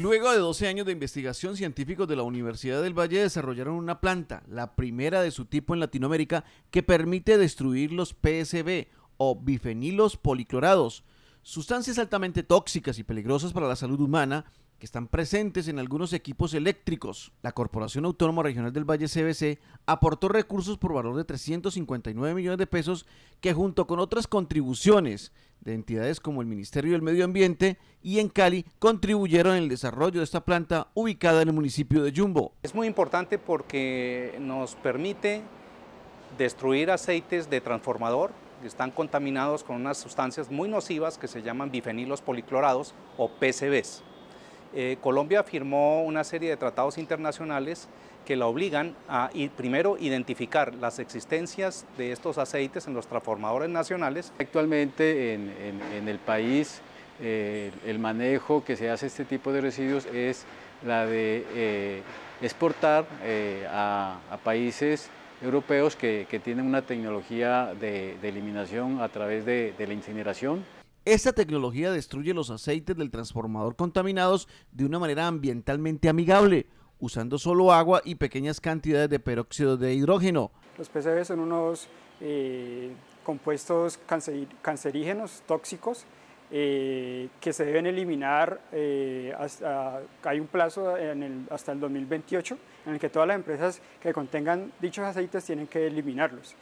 Luego de 12 años de investigación, científicos de la Universidad del Valle desarrollaron una planta, la primera de su tipo en Latinoamérica, que permite destruir los PSB o bifenilos policlorados, sustancias altamente tóxicas y peligrosas para la salud humana que están presentes en algunos equipos eléctricos. La Corporación Autónoma Regional del Valle CBC aportó recursos por valor de 359 millones de pesos que junto con otras contribuciones de entidades como el Ministerio del Medio Ambiente y en Cali contribuyeron en el desarrollo de esta planta ubicada en el municipio de Yumbo. Es muy importante porque nos permite destruir aceites de transformador que están contaminados con unas sustancias muy nocivas que se llaman bifenilos policlorados o PCBs. Eh, Colombia firmó una serie de tratados internacionales que la obligan a primero identificar las existencias de estos aceites en los transformadores nacionales. Actualmente en, el país eh, el manejo que se hace este tipo de residuos es la de eh, exportar a, países europeos que, tienen una tecnología de, eliminación a través de la incineración. Esta tecnología destruye los aceites del transformador contaminados de una manera ambientalmente amigable, usando solo agua y pequeñas cantidades de peróxido de hidrógeno. Los PCB son unos eh, compuestos cancerígenos, tóxicos, eh, que se deben eliminar, eh, hay un plazo hasta el 2028 en el que todas las empresas que contengan dichos aceites tienen que eliminarlos.